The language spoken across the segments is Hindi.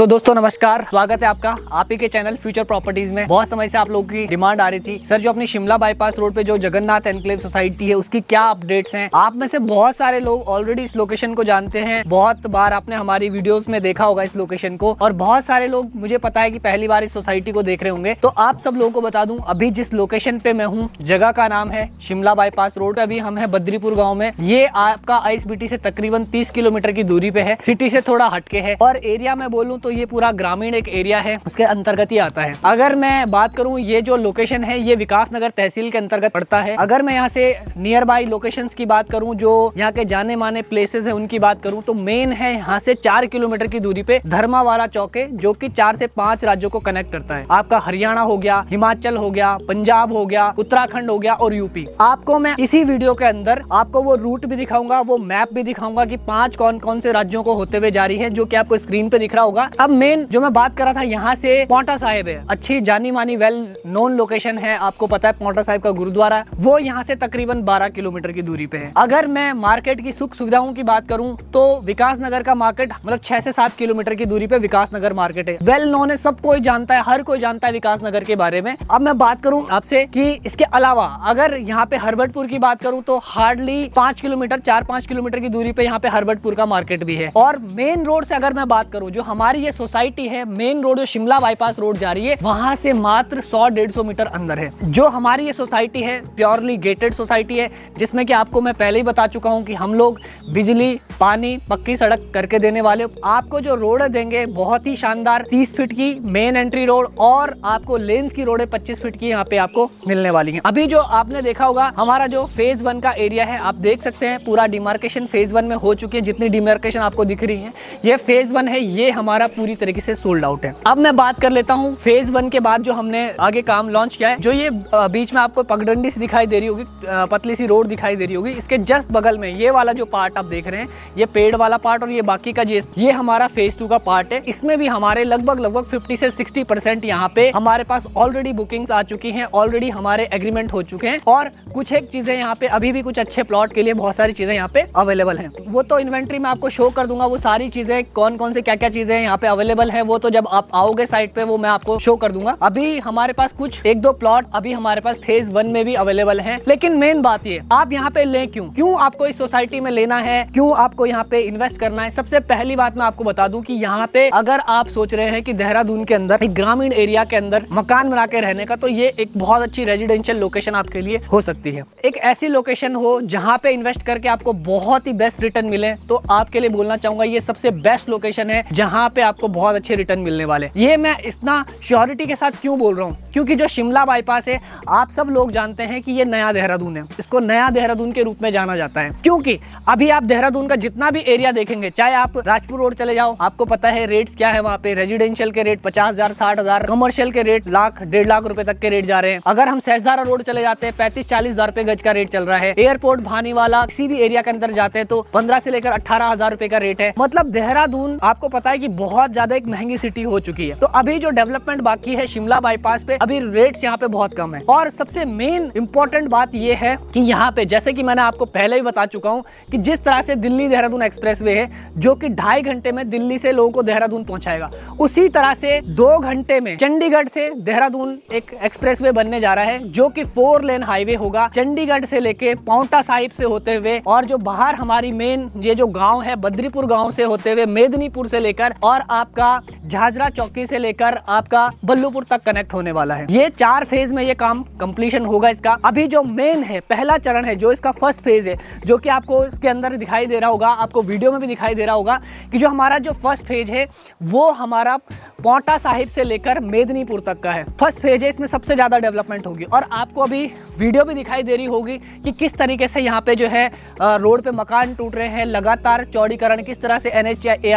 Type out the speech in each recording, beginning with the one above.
तो दोस्तों नमस्कार स्वागत है आपका आप ही के चैनल फ्यूचर प्रॉपर्टीज में बहुत समय से आप लोगों की डिमांड आ रही थी सर जो अपने शिमला बाईपास रोड पे जो जगन्नाथ एनक्लेव सोसाइटी है उसकी क्या अपडेट्स हैं आप में से बहुत सारे लोग ऑलरेडी इस लोकेशन को जानते हैं बहुत बार आपने हमारी वीडियोज में देखा होगा इस लोकेशन को और बहुत सारे लोग मुझे पता है की पहली बार इस सोसाइटी को देख रहे होंगे तो आप सब लोगों को बता दू अभी जिस लोकेशन पे मैं हूँ जगह का नाम है शिमला बाईपास रोड अभी हम है बद्रीपुर गाँव में ये आपका आई से तकरीबन तीस किलोमीटर की दूरी पे है सिटी से थोड़ा हटके है और एरिया में बोलूँ तो तो ये पूरा ग्रामीण एक एरिया है उसके अंतर्गत ही आता है अगर मैं बात करूँ ये जो लोकेशन है ये विकास नगर तहसील के अंतर्गत पड़ता है अगर मैं यहाँ से नियर बाई लोकेशन की बात करूँ जो यहाँ के जाने माने प्लेसेस है उनकी बात करूँ तो मेन है यहाँ से चार किलोमीटर की दूरी पे धर्मावाला चौक है जो की चार से पांच राज्यों को कनेक्ट करता है आपका हरियाणा हो गया हिमाचल हो गया पंजाब हो गया उत्तराखंड हो गया और यूपी आपको मैं इसी वीडियो के अंदर आपको वो रूट भी दिखाऊंगा वो मैप भी दिखाऊंगा कि पांच कौन कौन से राज्यों को होते हुए जारी है जो कि आपको स्क्रीन पे दिख रहा होगा अब मेन जो मैं बात कर रहा था यहाँ से पौटा साहिब है अच्छी जानी मानी वेल नोन लोकेशन है आपको पता है पौटा साहिब का गुरुद्वारा वो यहाँ से तकरीबन बारह किलोमीटर की दूरी पे है अगर मैं मार्केट की सुख सुविधाओं की बात करूँ तो विकास नगर का मार्केट मतलब छह से सात किलोमीटर की दूरी पे विकास नगर मार्केट है वेल नोन है सब कोई जानता है हर कोई जानता है विकास नगर के बारे में अब मैं बात करूँ आपसे की इसके अलावा अगर यहाँ पे हरबटपुर की बात करूँ तो हार्डली पांच किलोमीटर चार पांच किलोमीटर की दूरी पे यहाँ पे हरबटपुर का मार्केट भी है और मेन रोड से अगर मैं बात करूँ जो हमारी ये सोसाइटी है मेन रोड जो शिमला बाईपास रोड जा रही है वहां से मात्र सौ डेढ़ सौ मीटर अंदर है जो हमारी ये सोसाइटी है प्योरली गेटेड सोसाइटी है जिसमें कि आपको मैं पहले ही बता चुका हूँ कि हम लोग बिजली पानी पक्की सड़क करके देने वाले आपको जो रोड देंगे बहुत ही शानदार तीस फीट की मेन एंट्री रोड और आपको लेंस की रोड पच्चीस फीट की यहाँ पे आपको मिलने वाली है अभी जो आपने देखा होगा हमारा जो फेज वन का एरिया है आप देख सकते हैं पूरा डिमार्केशन फेज वन में हो चुकी है जितनी डिमार्केशन आपको दिख रही है ये फेज वन है ये हमारा पूरी तरीके से सोल्ड आउट है अब मैं बात कर लेता हूँ फेज वन के बाद जो हमने आगे काम लॉन्च किया है जो ये बीच में आपको पगडंडी सी दिखाई दे रही होगी पतली सी रोड दिखाई दे रही होगी इसके जस्ट बगल में ये वाला जो पार्ट आप देख रहे हैं ये पेड़ वाला पार्ट और ये बाकी का जे ये हमारा फेज टू का पार्ट है इसमें भी हमारे लगभग लगभग फिफ्टी से सिक्सटी परसेंट यहाँ पे हमारे पास ऑलरेडी बुकिंग आ चुकी है ऑलरेडी हमारे एग्रीमेंट हो चुके हैं और कुछ एक चीजें यहाँ पे अभी भी कुछ अच्छे प्लॉट के लिए बहुत सारी चीजें यहाँ पे अवेलेबल है वो तो इन्वेंट्री में आपको शो कर दूंगा वो सारी चीजें कौन कौन से क्या क्या चीजें यहाँ पे अवेलेबल है वो तो जब आप आओगे साइट पे वो मैं आपको शो कर दूंगा अभी हमारे पास कुछ एक दो प्लॉट अभी हमारे पास फेज वन में भी अवेलेबल है लेकिन मेन बात ये आप यहाँ पे लें क्यों क्यों आपको इस सोसाइटी में लेना है क्यों आपको यहाँ पे इन्वेस्ट करना है सबसे पहली बात मैं आपको बता दू की यहाँ पे अगर आप सोच रहे हैं की देहरादून के अंदर एक ग्रामीण एरिया के अंदर मकान बना के रहने का तो ये एक बहुत अच्छी रेजिडेंशियल लोकेशन आपके लिए हो सकती है एक ऐसी लोकेशन हो जहाँ पे इन्वेस्ट करके आपको बहुत ही बेस्ट रिटर्न मिले तो आपके लिए बोलना चाहूंगा ये सबसे बेस्ट लोकेशन है जहाँ पे आपको बहुत अच्छे रिटर्न मिलने वाले ये मैं इतना श्योरिटी के साथ क्यों बोल रहा हूँ क्योंकि जो शिमला बाईपास है आप सब लोग जानते हैं कि ये नया देहरादून है इसको नया देहरादून के रूप में जाना जाता है क्योंकि अभी आप देहरादून का जितना भी एरिया देखेंगे चाहे आप राजपुर रोड चले जाओ आपको पता है रेट्स क्या है वहाँ पे रेजिडेंशियल के रेट पचास हजार साठ हजार कमर्शियल के रेट लाख डेढ़ लाख रुपए तक के रेट जा रहे हैं अगर हम सहजदारा रोड चले जाते हैं पैंतीस चालीस हजार रुपए गज का रेट चल रहा है एयरपोर्ट भानी वाला किसी भी एरिया के अंदर जाते हैं तो पंद्रह से लेकर अठारह हजार रुपए का रेट है मतलब देहरादून आपको पता है की बहुत बहुत ज्यादा एक महंगी सिटी हो चुकी है तो अभी जो डेवलपमेंट बाकी है शिमला बाईपास पे अभी रेट्स यहाँ पे बहुत कम है और सबसे मेन इंपॉर्टेंट बात यह है कि यहाँ पे जैसे कि मैंने आपको पहले ही बता चुका हूँ कि जिस तरह से दिल्ली देहरादून एक्सप्रेस है जो कि ढाई घंटे में दिल्ली से लोगों को देहरादून पहुंचाएगा उसी तरह से दो घंटे में चंडीगढ़ से देहरादून एक एक्सप्रेस बनने जा रहा है जो कि फोर लेन हाईवे होगा चंडीगढ़ से लेके पाउंटा साहिब से होते हुए और जो बाहर हमारी मेन ये जो गांव है बद्रीपुर गांव से होते हुए मेदनीपुर से लेकर और आपका झाजरा चौकी से लेकर आपका बल्लूपुर तक कनेक्ट होने वाला है ये चार फेज में ये काम कंप्लीशन होगा इसका अभी जो मेन है पहला चरण है जो इसका फर्स्ट फेज है जो कि आपको इसके अंदर दिखाई दे रहा होगा आपको वीडियो में भी दिखाई दे रहा होगा कि जो हमारा जो फर्स्ट फेज है वो हमारा पौटा साहिब से लेकर मेदनीपुर तक का है फर्स्ट फेज है इसमें सबसे ज़्यादा डेवलपमेंट होगी और आपको अभी वीडियो भी दिखाई दे रही होगी कि किस तरीके से यहाँ पे जो है रोड पे मकान टूट रहे हैं लगातार चौड़ीकरण किस तरह से एन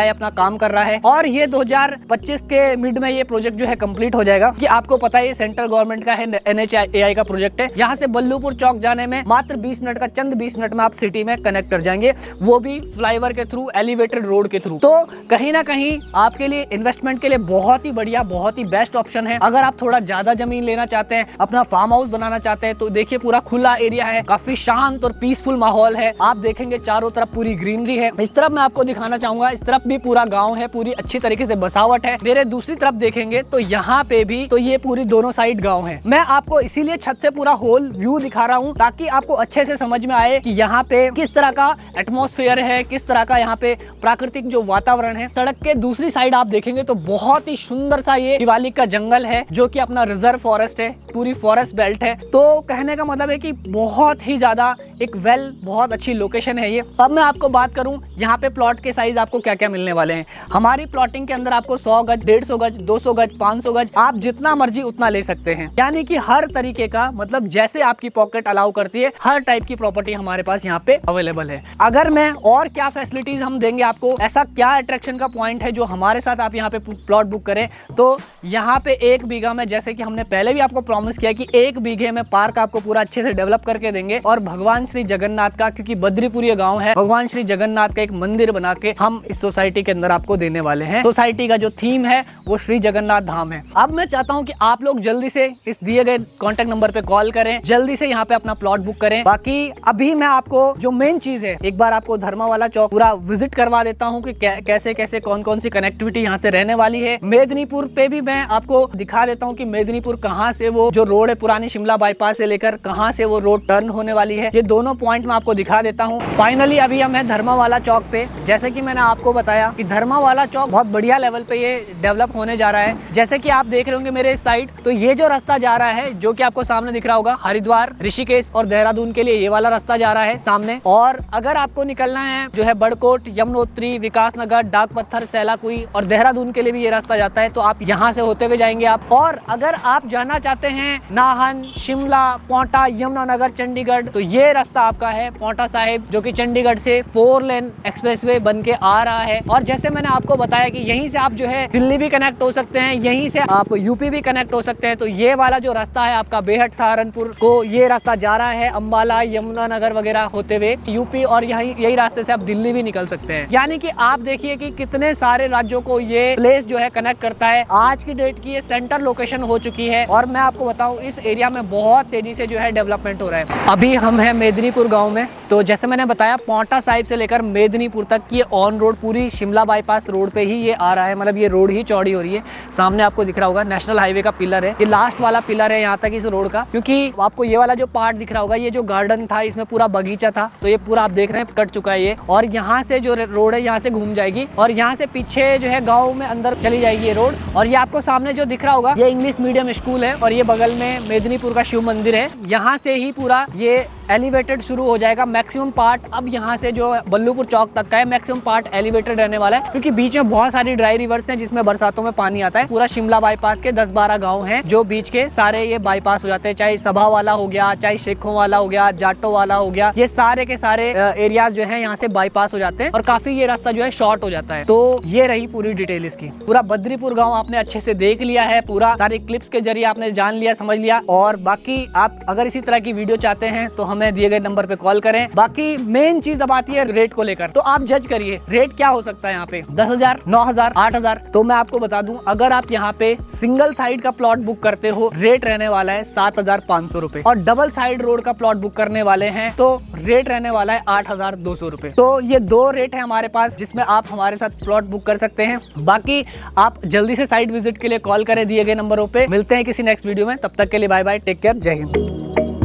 अपना काम कर रहा है और और ये 2025 के मिड में ये प्रोजेक्ट जो है कंप्लीट हो जाएगा कि आपको पता है सेंट्रल गवर्नमेंट का है एन का प्रोजेक्ट है यहाँ से बल्लूपुर चौक जाने में मात्र बीस मिनट का चंद बीस मिनट में आप सिटी में कनेक्ट कर जाएंगे वो भी फ्लाईओवर के थ्रू एलिवेटेड रोड के थ्रू तो कहीं ना कहीं आपके लिए इन्वेस्टमेंट के लिए बहुत ही बढ़िया बहुत ही बेस्ट ऑप्शन है अगर आप थोड़ा ज्यादा जमीन लेना चाहते हैं अपना फार्म हाउस बनाना चाहते हैं तो देखिए पूरा खुला एरिया है काफी शांत और पीसफुल माहौल है आप देखेंगे चारों तरफ पूरी ग्रीनरी है इस तरफ मैं आपको दिखाना चाहूंगा इस तरफ भी पूरा गाँव है पूरी अच्छी अच्छी तरीके से बसावट है मेरे दूसरी तरफ देखेंगे तो यहाँ पे भी तो ये पूरी दोनों साइड गाँव है मैं आपको इसीलिए छत से पूरा होल व्यू दिखा रहा हूँ ताकि आपको अच्छे से समझ में आए की यहाँ पे किस तरह का एटमोसफेयर है किस तरह का यहाँ पे प्राकृतिक जो वातावरण है सड़क के दूसरी साइड आप देखेंगे तो बहुत ही सुंदर सा ये दिवाली का जंगल है जो की अपना रिजर्व फॉरेस्ट है पूरी फॉरेस्ट बेल्ट है तो कहने का मतलब है की बहुत ही ज्यादा एक वेल well, बहुत अच्छी लोकेशन है ये अब मैं आपको बात करूं यहाँ पे प्लॉट के साइज आपको क्या क्या मिलने वाले हैं हमारी प्लॉटिंग के अंदर आपको 100 गज 150 गज 200 गज 500 गज आप जितना मर्जी उतना ले सकते हैं यानी कि हर तरीके का मतलब जैसे आपकी पॉकेट अलाउ करती है हर टाइप की प्रॉपर्टी हमारे पास यहाँ पे अवेलेबल है अगर मैं और क्या फैसिलिटीज हम देंगे आपको ऐसा क्या अट्रैक्शन का पॉइंट है जो हमारे साथ आप यहाँ पे प्लॉट बुक करें तो यहाँ पे एक बीघा में जैसे कि हमने पहले भी आपको प्रॉमिस किया कि एक बीघे में पार्क आपको पूरा अच्छे से डेवलप करके देंगे और भगवान श्री जगन्नाथ का क्योंकि बद्रीपुरी गांव है भगवान श्री जगन्नाथ का एक मंदिर बना के हम इस सोसाइटी के अंदर आपको देने वाले हैं सोसाइटी का जो थीम है वो श्री जगन्नाथ धाम है अब मैं चाहता हूँ की आप लोग जल्दी से इस दिए गए कॉन्टेक्ट नंबर पे कॉल करें जल्दी से यहाँ पे अपना प्लॉट बुक करें बाकी अभी मैं आपको जो मेन चीज है एक बार आपको धर्मा वाला चौक पूरा विजिट करवा देता हूँ की कैसे कैसे कौन कौन सी कनेक्टिविटी यहाँ से रहने वाली है मेदनीपुर पे भी मैं आपको दिखा देता हूँ की मेदनीपुर कहाँ से वो जो रोड है पुरानी शिमला बाईपास से लेकर कहाँ से वो रोड टर्न होने वाली है ये दोनों पॉइंट मैं आपको दिखा देता हूँ फाइनली अभी हम हैं धर्मावाला चौक पे जैसे कि मैंने आपको बताया कि धर्मावाला चौक बहुत बढ़िया लेवल पे ये डेवलप होने जा रहा है जैसे कि आप देख रहे होंगे मेरे साइड तो ये जो रास्ता जा रहा है जो कि आपको सामने दिख रहा होगा हरिद्वार ऋषिकेश और देहरादून के लिए ये वाला रास्ता जा रहा है सामने और अगर आपको निकलना है जो है बड़कोट यमुनोत्री विकास नगर डाक पत्थर सैलाकुई और देहरादून के लिए भी ये रास्ता जाता है तो आप यहाँ से होते हुए जाएंगे आप और अगर आप जाना चाहते हैं नाहन शिमला पौटा यमुनानगर चंडीगढ़ तो ये रास्ता आपका है पोटा साहिब जो कि चंडीगढ़ से फोर लेन एक्सप्रेसवे बन के आ रहा है और जैसे मैंने आपको बताया कि यहीं से आप जो है दिल्ली भी कनेक्ट हो सकते हैं यहीं से आप यूपी भी कनेक्ट हो सकते हैं तो ये वाला जो रास्ता है आपका बेहद सहारनपुर को ये रास्ता जा रहा है अम्बाला यमुनानगर वगैरह होते हुए यूपी और यही यही रास्ते से आप दिल्ली भी निकल सकते हैं यानी कि आप देखिए कि कितने सारे राज्यों को ये प्लेस जो है कनेक्ट करता है आज की डेट की ये सेंटर लोकेशन हो चुकी है और मैं आपको बताऊँ इस एरिया में बहुत तेजी से जो है डेवलपमेंट हो रहा है अभी हम है मेदनीपुर गांव में तो जैसे मैंने बताया पौटा साहिब से लेकर मेदनीपुर तक ये ऑन रोड पूरी शिमला बाईपास रोड पे ही ये आ रहा है मतलब ये रोड ही चौड़ी हो रही है सामने आपको दिख रहा होगा नेशनल हाईवे का पिलर है ये लास्ट वाला पिलर है यहाँ तक इस रोड का क्योंकि आपको ये वाला जो पार्ट दिख रहा होगा ये जो गार्डन था इसमें पूरा बगीचा था तो ये पूरा आप देख रहे हैं कट चुका है ये और यहाँ से जो रोड है यहाँ से घूम जाएगी और यहाँ से पीछे जो है गाँव में अंदर चली जाएगी ये रोड और ये आपको सामने जो दिख रहा होगा ये इंग्लिश मीडियम स्कूल है और ये बगल में मेदनीपुर का शिव मंदिर है यहाँ से ही पूरा ये एलिवेटेड शुरू हो जाएगा मैक्सिमम पार्ट अब यहाँ से जो बल्लूपुर चौक तक का है मैक्सिमम पार्ट एलिवेटेड रहने वाला है क्योंकि बीच में बहुत सारी ड्राई रिवर्स हैं जिसमें बरसातों में पानी आता है पूरा शिमला बाईपास के दस बारह गाँव हैं जो बीच के सारे ये बाईपास हो जाते हैं चाहे सभा वाला हो गया चाहे शेखों वाला हो गया जाटो वाला हो गया ये सारे के सारे एरियाज जो है यहाँ से बाईपास हो जाते हैं और काफी ये रास्ता जो है शॉर्ट हो जाता है तो ये रही पूरी डिटेल इसकी पूरा बद्रीपुर गाँव आपने अच्छे से देख लिया है पूरा सारे क्लिप्स के जरिए आपने जान लिया समझ लिया और बाकी आप अगर इसी तरह की वीडियो चाहते हैं तो हमें दिए गए नंबर पे कॉल करें बाकी मेन चीज अब आती है रेट को लेकर तो आप जज करिए रेट क्या हो सकता है यहाँ पे दस हजार नौ हजार आठ हजार तो मैं आपको बता दूं अगर आप यहाँ पे सिंगल साइड का प्लॉट बुक करते हो रेट रहने वाला है सात हजार पांच सौ रूपए और डबल साइड रोड का प्लॉट बुक करने वाले हैं तो रेट रहने वाला है आठ हजार दो सौ रूपए तो ये दो रेट है हमारे पास जिसमें आप हमारे साथ प्लॉट बुक कर सकते हैं बाकी आप जल्दी से साइट विजिट के लिए कॉल करें दिए गए नंबरों पर मिलते हैं किसी नेक्स्ट वीडियो में तब तक के लिए बाय बाय टेक केयर जय हिंद